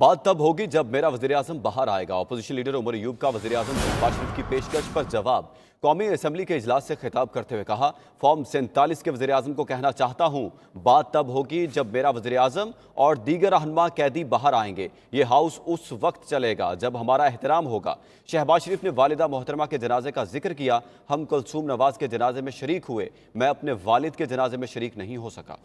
बात तब होगी जब मेरा वजीर बाहर आएगा अपोजिशन लीडर उमर यूब का वजी अजम शहबाज शरीफ की पेशकश पर जवाब कौमी असम्बली के अजलास से खिताब करते हुए कहा फॉर्म सैंतालीस के वजे अजम को कहना चाहता हूँ बात तब होगी जब मेरा वजी अजम और दीगर रहनमा कैदी बाहर आएंगे ये हाउस उस वक्त चलेगा जब हमारा एहतराम होगा शहबाज शरीफ ने वालदा मोहतरमा के जनाजे का जिक्र किया हम कुलसूम नवाज के जनाजे में शरीक हुए मैं अपने वालद के जनाजे में शरीक नहीं हो सका